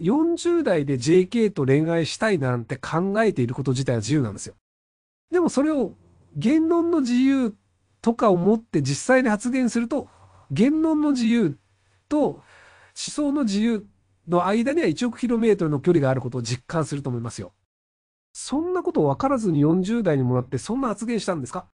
40代で JK と恋愛したいなんて考えていること自体は自由なんですよ。でもそれを言論の自由とかを持って実際に発言すると、言論の自由と思想の自由の間には1億キロメートルの距離があることを実感すると思いますよ。そんなことを分からずに40代にもらってそんな発言したんですか